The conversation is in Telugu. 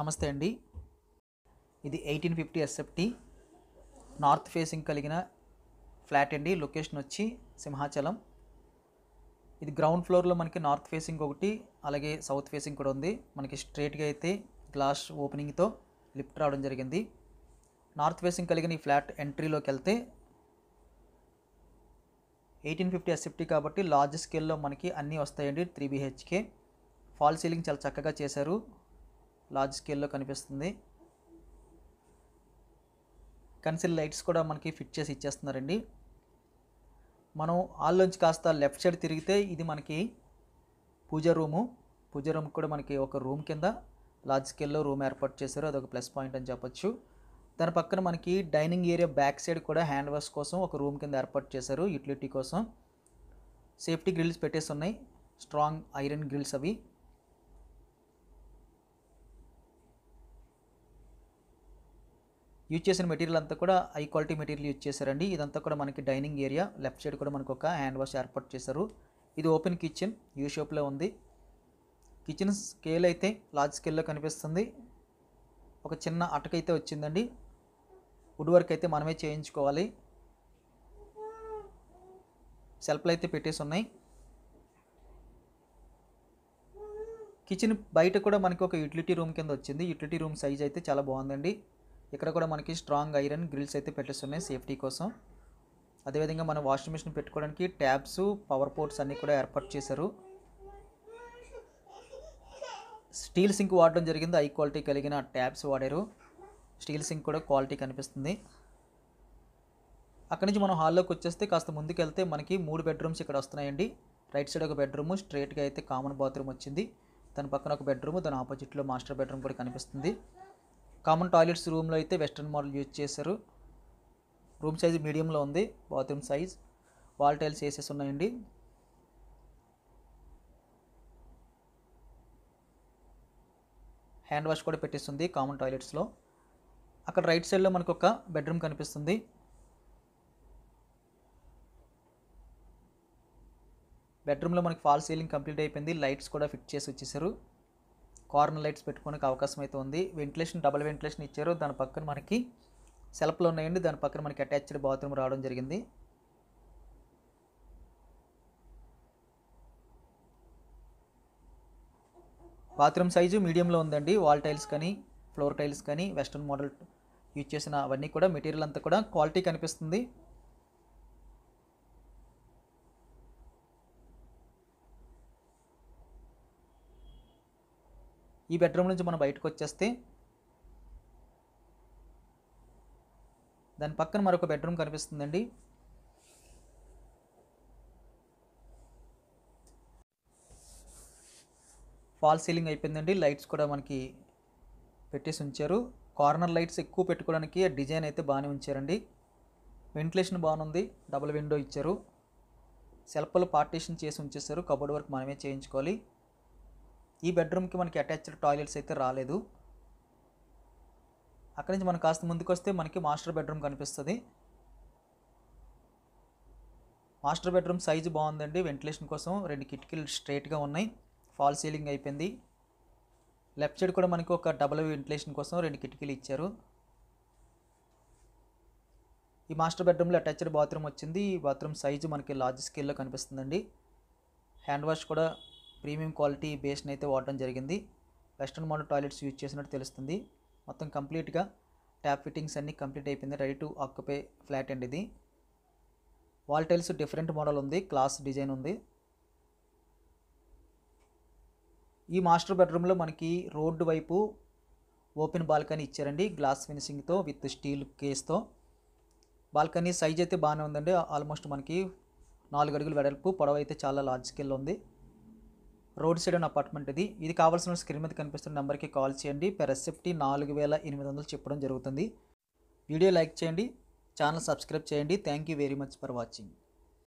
నమస్తే అండి ఇది eighteen fifty SFT north facing కలిగిన ఫ్లాట్ అండి లొకేషన్ వచ్చి సింహాచలం ఇది గ్రౌండ్ ఫ్లోర్లో మనకి నార్త్ ఫేసింగ్ ఒకటి అలాగే సౌత్ ఫేసింగ్ కూడా ఉంది మనకి స్ట్రేట్గా అయితే గ్లాస్ ఓపెనింగ్తో లిఫ్ట్ రావడం జరిగింది నార్త్ ఫేసింగ్ కలిగిన ఈ ఫ్లాట్ ఎంట్రీలోకి వెళ్తే ఎయిటీన్ ఫిఫ్టీ ఎస్ఎఫ్టీ కాబట్టి లార్జ్ స్కేల్లో మనకి అన్నీ వస్తాయండి త్రీ బీహెచ్కే ఫాల్ సీలింగ్ చాలా చక్కగా చేశారు లార్జ్ స్కేల్లో కనిపిస్తుంది కన్సిల్ లైట్స్ కూడా మనకి ఫిట్ చేసి ఇచ్చేస్తున్నారండి మనం ఆల్లోంచి కాస్త లెఫ్ట్ సైడ్ తిరిగితే ఇది మనకి పూజ రూము పూజ రూమ్ కూడా మనకి ఒక రూమ్ కింద లార్జ్ స్కేల్లో రూమ్ ఏర్పాటు చేశారు అదొక ప్లస్ పాయింట్ అని చెప్పొచ్చు దాని పక్కన మనకి డైనింగ్ ఏరియా బ్యాక్ సైడ్ కూడా హ్యాండ్ వాష్ కోసం ఒక రూమ్ కింద ఏర్పాటు చేశారు యూటిలిటీ కోసం సేఫ్టీ గ్రిల్స్ పెట్టేసి ఉన్నాయి స్ట్రాంగ్ ఐరన్ గ్రిల్స్ అవి యూజ్ చేసిన మెటీరియల్ అంతా కూడా హై క్వాలిటీ మెటీరియల్ యూజ్ చేశారండి ఇదంతా కూడా మనకి డైనింగ్ ఏరియా లెఫ్ట్ సైడ్ కూడా మనకు ఒక హ్యాండ్ వాష్ ఏర్పాటు చేశారు ఇది ఓపెన్ కిచెన్ యూ షేప్లో ఉంది కిచెన్ స్కేల్ అయితే లార్జ్ స్కేల్లో కనిపిస్తుంది ఒక చిన్న అటక అయితే వచ్చిందండి వుడ్ వర్క్ అయితే మనమే చేయించుకోవాలి సెల్ఫ్లు అయితే పెట్టేసి ఉన్నాయి కిచెన్ బయట కూడా మనకి ఒక యూటిలిటీ రూమ్ కింద వచ్చింది యూటిలిటీ రూమ్ సైజ్ అయితే చాలా బాగుందండి ఇక్కడ కూడా మనకి స్ట్రాంగ్ ఐరన్ గ్రిల్స్ అయితే పెట్టేస్తున్నాయి సేఫ్టీ కోసం అదేవిధంగా మనం వాషింగ్ మిషన్ పెట్టుకోవడానికి ట్యాబ్స్ పవర్ పోర్ట్స్ అన్నీ కూడా ఏర్పాటు చేశారు స్టీల్ సింక్ వాడడం జరిగింది హై క్వాలిటీ కలిగిన ట్యాబ్స్ వాడారు స్టీల్ సింక్ కూడా క్వాలిటీ కనిపిస్తుంది అక్కడి నుంచి మనం హాల్లోకి వచ్చేస్తే కాస్త ముందుకు వెళ్తే మనకి మూడు బెడ్రూమ్స్ ఇక్కడ వస్తున్నాయండి రైట్ సైడ్ ఒక బెడ్రూమ్ స్ట్రేట్గా అయితే కామన్ బాత్రూమ్ వచ్చింది దాని పక్కన ఒక బెడ్రూమ్ దాని ఆపోజిట్లో మాస్టర్ బెడ్రూమ్ కూడా కనిపిస్తుంది కామన్ టాయిలెట్స్ రూమ్లో అయితే వెస్ట్రన్ మోడల్ యూజ్ చేశారు రూమ్ సైజ్ మీడియంలో ఉంది బాత్రూమ్ సైజ్ వాల్ టైల్స్ వేసేసి ఉన్నాయండి హ్యాండ్ వాష్ కూడా పెట్టేస్తుంది కామన్ టాయిలెట్స్లో అక్కడ రైట్ సైడ్లో మనకు ఒక బెడ్రూమ్ కనిపిస్తుంది బెడ్రూమ్లో మనకి ఫాల్ సీలింగ్ కంప్లీట్ అయిపోయింది లైట్స్ కూడా ఫిట్ చేసి వచ్చేసారు కార్నర్ లైట్స్ పెట్టుకోనికి అవకాశం అయితే ఉంది వెంటిలేషన్ డబుల్ వెంటిలేషన్ ఇచ్చారు దాని పక్కన మనకి సెల్ఫ్లు ఉన్నాయండి దాని పక్కన మనకి అటాచ్డ్ బాత్రూమ్ రావడం జరిగింది బాత్రూమ్ సైజు మీడియంలో ఉందండి వాల్ టైల్స్ కానీ ఫ్లోర్ టైల్స్ కానీ వెస్ట్రన్ మోడల్ యూజ్ చేసిన అవన్నీ కూడా మెటీరియల్ అంతా కూడా క్వాలిటీ కనిపిస్తుంది ఈ బెడ్రూమ్ నుంచి మనం బయటకు వచ్చేస్తే దాని పక్కన మరొక బెడ్రూమ్ కనిపిస్తుందండి ఫాల్ సీలింగ్ అయిపోయిందండి లైట్స్ కూడా మనకి పెట్టేసి ఉంచారు కార్నర్ లైట్స్ ఎక్కువ పెట్టుకోవడానికి డిజైన్ అయితే బాగానే ఉంచారండి వెంటిలేషన్ బాగుంది డబుల్ విండో ఇచ్చారు సెల్ఫ్లు పార్టీషన్ చేసి ఉంచేస్తారు కబోర్డ్ వర్క్ మనమే చేయించుకోవాలి ఈ బెడ్రూమ్కి మనకి అటాచ్డ్ టాయిలెట్స్ అయితే రాలేదు అక్కడి నుంచి మనం కాస్త ముందుకు వస్తే మనకి మాస్టర్ బెడ్రూమ్ కనిపిస్తుంది మాస్టర్ బెడ్రూమ్ సైజు బాగుందండి వెంటిలేషన్ కోసం రెండు కిటికీలు స్ట్రైట్గా ఉన్నాయి ఫాల్ సీలింగ్ అయిపోయింది లెఫ్ట్ సైడ్ కూడా మనకి ఒక డబల్ వెంటిలేషన్ కోసం రెండు కిటికీలు ఇచ్చారు ఈ మాస్టర్ బెడ్రూమ్లో అటాచ్డ్ బాత్రూమ్ వచ్చింది ఈ బాత్రూమ్ సైజు మనకి లార్జ్ స్కేల్లో కనిపిస్తుందండి హ్యాండ్ వాష్ కూడా ప్రీమియం క్వాలిటీ బేస్ని అయితే వాడడం జరిగింది వెస్ట్రన్ మోడల్ టాయిలెట్స్ యూజ్ చేసినట్టు తెలుస్తుంది మొత్తం కంప్లీట్గా ట్యాప్ ఫిట్టింగ్స్ అన్నీ కంప్లీట్ అయిపోయింది రెడీ టు ఆక్యుపై ఫ్లాట్ అండి ఇది వాల్ టైల్స్ డిఫరెంట్ మోడల్ ఉంది క్లాస్ డిజైన్ ఉంది ఈ మాస్టర్ బెడ్రూమ్లో మనకి రోడ్డు వైపు ఓపెన్ బాల్కనీ ఇచ్చారండి గ్లాస్ ఫినిషింగ్తో విత్ స్టీల్ కేస్తో బాల్కనీ సైజ్ అయితే బాగానే ఉందండి ఆల్మోస్ట్ మనకి నాలుగు అడుగులు వెడల్పు పొడవ అయితే చాలా లార్జ్ స్కేల్లో ఉంది రోడ్ సైడ్ ఉన్న అపార్ట్మెంట్ ఇది ఇది కావాల్సిన స్క్రీన్ మీద కనిపిస్తున్న నెంబర్కి కాల్ చేయండి పెర్ ఎస్ఎఫ్టీ నాలుగు వేల ఎనిమిది వందలు చెప్పడం జరుగుతుంది వీడియో లైక్ చేయండి ఛానల్ సబ్స్క్రైబ్ చేయండి thank you very much for watching